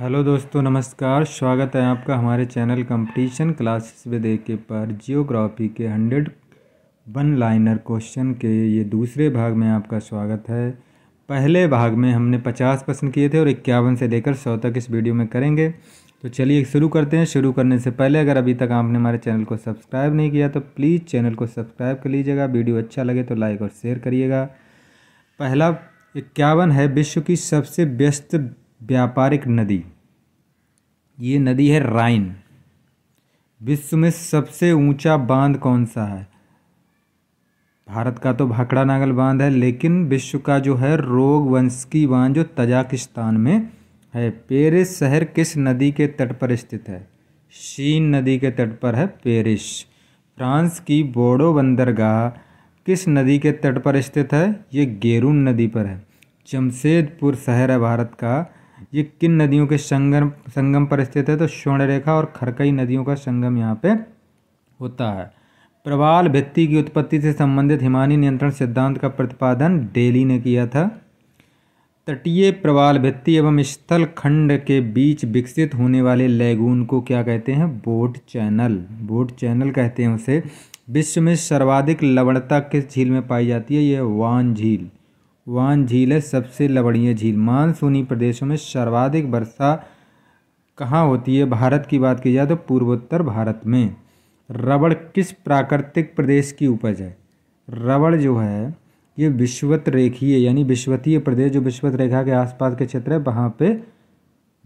hello दोस्तों नमस्कार स्वागत है आपका हमारे चैनल कंपटीशन क्लासेस में के पर जियोग्राफी के हंड्रेड वन लाइनर क्वेश्चन के ये दूसरे भाग में आपका स्वागत है पहले भाग में हमने पचास प्रश्न किए थे और इक्यावन से लेकर सौ तक इस वीडियो में करेंगे तो चलिए शुरू करते हैं शुरू करने से पहले अगर अभी तक आपने हमारे चैनल को सब्सक्राइब नहीं किया तो प्लीज़ चैनल को सब्सक्राइब कर लीजिएगा वीडियो अच्छा लगे तो लाइक और शेयर करिएगा पहला इक्यावन है विश्व की सबसे व्यस्त व्यापारिक नदी ये नदी है राइन विश्व में सबसे ऊंचा बांध कौन सा है भारत का तो भाखड़ा नागल बांध है लेकिन विश्व का जो है रोग वंश की बांध जो तजाकिस्तान में है पेरिस शहर किस नदी के तट पर स्थित है शीन नदी के तट पर है पेरिस फ्रांस की बोडो बंदरगाह किस नदी के तट पर स्थित है ये गेरून नदी पर है जमशेदपुर शहर है भारत का ये किन नदियों के संगम संगम पर स्थित है तो स्वर्णरेखा और खरकई नदियों का संगम यहाँ पे होता है प्रवाल भित्ति की उत्पत्ति से संबंधित हिमानी नियंत्रण सिद्धांत का प्रतिपादन डेली ने किया था तटीय प्रवाल भित्ति एवं स्थल खंड के बीच विकसित होने वाले लैगून को क्या कहते हैं बोट चैनल बोट चैनल कहते हैं उसे विश्व में सर्वाधिक लवणता किस झील में पाई जाती है यह वान झील वान झील है सबसे लवणीय झील मानसूनी प्रदेशों में सर्वाधिक वर्षा कहाँ होती है भारत की बात की जाए तो पूर्वोत्तर भारत में रबड़ किस प्राकृतिक प्रदेश की उपज है रबड़ जो है ये विश्वत रेखीय यानी विश्वतीय प्रदेश जो विश्वत रेखा के आसपास के क्षेत्र है वहाँ पे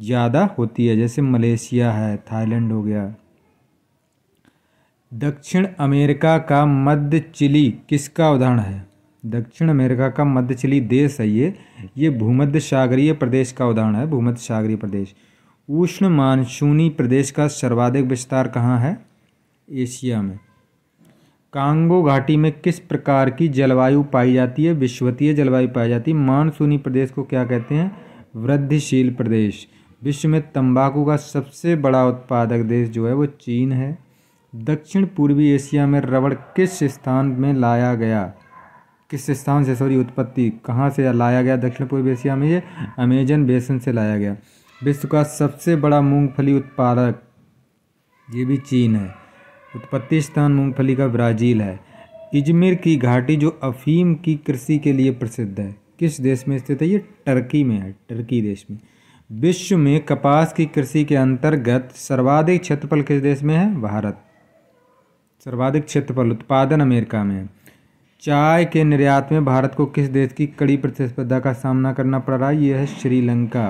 ज़्यादा होती है जैसे मलेशिया है थाईलैंड हो गया दक्षिण अमेरिका का मध्य चिली किसका उदाहरण है दक्षिण अमेरिका का चिली देश है ये ये भूमध्य सागरीय प्रदेश का उदाहरण है भूमध्य सागरीय प्रदेश उष्ण मानसूनी प्रदेश का सर्वाधिक विस्तार कहाँ है एशिया में कांगो घाटी में किस प्रकार की जलवायु पाई जाती है विश्वतीय जलवायु पाई जाती है मानसूनी प्रदेश को क्या कहते हैं वृद्धिशील प्रदेश विश्व में तंबाकू का सबसे बड़ा उत्पादक देश जो है वो चीन है दक्षिण पूर्वी एशिया में रबड़ किस स्थान में लाया गया किस स्थान से सॉरी उत्पत्ति कहाँ से लाया गया दक्षिण पूर्व एशिया में ये अमेजन बेसन से लाया गया विश्व का सबसे बड़ा मूंगफली उत्पादक ये भी चीन है उत्पत्ति स्थान मूंगफली का ब्राज़ील है इजमेर की घाटी जो अफीम की कृषि के लिए प्रसिद्ध है किस देश में स्थित है ये टर्की में है टर्की देश में विश्व में कपास की कृषि के अंतर्गत सर्वाधिक क्षेत्रफल किस देश में है भारत सर्वाधिक क्षेत्रफल उत्पादन अमेरिका में है चाय के निर्यात में भारत को किस देश की कड़ी प्रतिस्पर्धा का सामना करना पड़ रहा है यह है श्रीलंका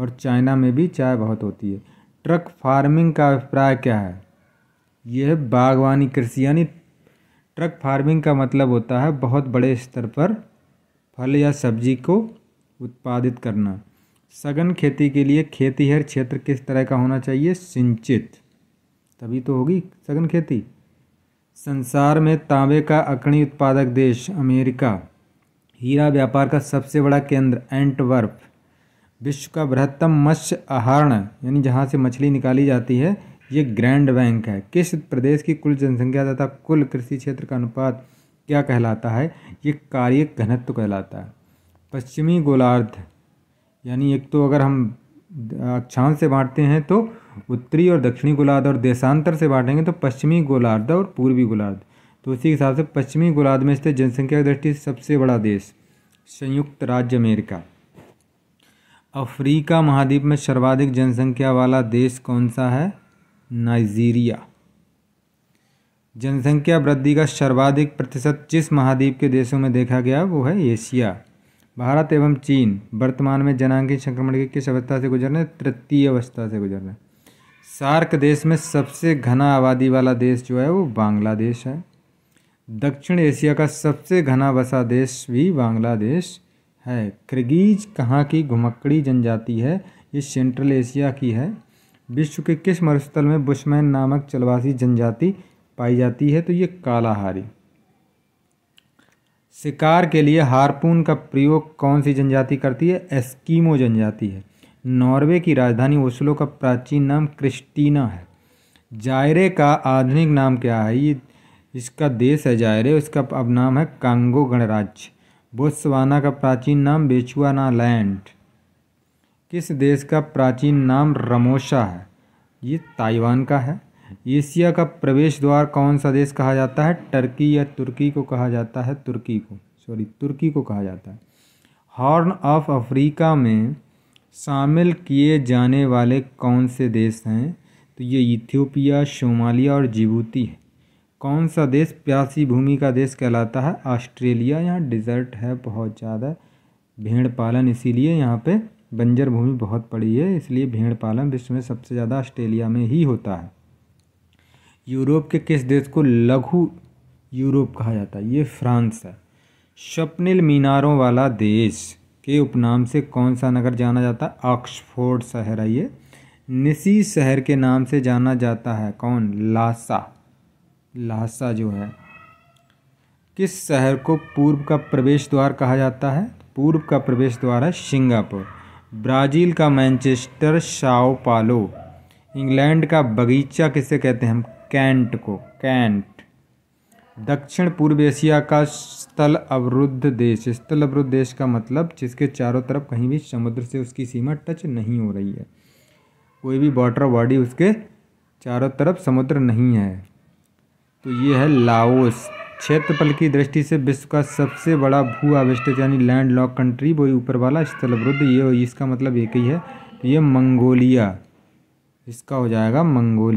और चाइना में भी चाय बहुत होती है ट्रक फार्मिंग का अभिप्राय क्या है यह बागवानी कृषि यानी ट्रक फार्मिंग का मतलब होता है बहुत बड़े स्तर पर फल या सब्जी को उत्पादित करना सघन खेती के लिए खेती हर क्षेत्र किस तरह का होना चाहिए सिंचित तभी तो होगी सघन खेती संसार में तांबे का अग्रणी उत्पादक देश अमेरिका हीरा व्यापार का सबसे बड़ा केंद्र एंटवर्प विश्व का बृहत्तम मत्स्य आहरण यानी जहाँ से मछली निकाली जाती है ये ग्रैंड बैंक है किस प्रदेश की कुल जनसंख्या तथा कुल कृषि क्षेत्र का अनुपात क्या कहलाता है ये कार्य घनत्व कहलाता है पश्चिमी गोलार्ध यानी एक तो अगर हम अक्षांश से बांटते हैं तो उत्तरी और दक्षिणी गोलार्ध और देशांतर से बांटेंगे तो पश्चिमी गोलार्ध और पूर्वी गोलार्ध तो उसी के हिसाब से पश्चिमी गोलार्ध में स्थित जनसंख्या की दृष्टि सबसे बड़ा देश संयुक्त राज्य अमेरिका अफ्रीका महाद्वीप में सर्वाधिक जनसंख्या वाला देश कौन सा है नाइजीरिया जनसंख्या वृद्धि का सर्वाधिक प्रतिशत जिस महाद्वीप के देशों में देखा गया वो है एशिया भारत एवं चीन वर्तमान में जनांगी संक्रमण की किस अवस्था से गुजर रहे तृतीय अवस्था से गुजर रहे सार्क देश में सबसे घना आबादी वाला देश जो है वो बांग्लादेश है दक्षिण एशिया का सबसे घना बसा देश भी बांग्लादेश है क्रगीज कहाँ की घुमक्कड़ी जनजाति है ये सेंट्रल एशिया की है विश्व के किस मरुस्थल में बुशमैन नामक चलवासी जनजाति पाई जाती है तो ये कालाहारी शिकार के लिए हारपून का प्रयोग कौन सी जनजाति करती है एस्कीमो जनजाति है नॉर्वे की राजधानी ओस्लो का प्राचीन नाम क्रिस्टीना है जायरे का आधुनिक नाम क्या है ये इसका देश है जायरे इसका अब नाम है कांगो गणराज्य बोत्सवाना का प्राचीन नाम बेचुआना लैंड किस देश का प्राचीन नाम रमोशा है ये ताइवान का है एशिया का प्रवेश द्वार कौन सा देश कहा जाता है टर्की या तुर्की को कहा जाता है तुर्की को सॉरी तुर्की को कहा जाता है हॉर्न ऑफ अफ्रीका में शामिल किए जाने वाले कौन से देश हैं तो ये इथियोपिया शोमालिया और जिबूती है कौन सा देश प्यासी भूमि का देश कहलाता है ऑस्ट्रेलिया यहाँ डिज़र्ट है बहुत ज़्यादा भेड़ पालन इसीलिए यहाँ पे बंजर भूमि बहुत पड़ी है इसलिए भेड़ पालन विश्व में सबसे ज़्यादा ऑस्ट्रेलिया में ही होता है यूरोप के किस देश को लघु यूरोप कहा जाता है ये फ्रांस है स्वप्निल मीनारों वाला देश के उपनाम से कौन सा नगर जाना जाता है ऑक्सफोर्ड शहर है ये निसी शहर के नाम से जाना जाता है कौन लासा लासा जो है किस शहर को पूर्व का प्रवेश द्वार कहा जाता है पूर्व का प्रवेश द्वार है सिंगापुर ब्राज़ील का मैनचेस्टर शाओ पालो इंग्लैंड का बगीचा किसे कहते हैं हम कैंट को कैंट दक्षिण पूर्व एशिया का स्थल अवरुद्ध देश स्थल अवरुद्ध देश का मतलब जिसके चारों तरफ कहीं भी समुद्र से उसकी सीमा टच नहीं हो रही है कोई भी वाटर बॉडी उसके चारों तरफ समुद्र नहीं है तो ये है लाओस क्षेत्रफल की दृष्टि से विश्व का सबसे बड़ा भू आविष्ट यानी लैंड लॉक कंट्री वही ऊपर वाला स्थल अवरुद्ध ये इसका मतलब एक ही है तो ये मंगोलिया इसका हो जाएगा मंगोलिया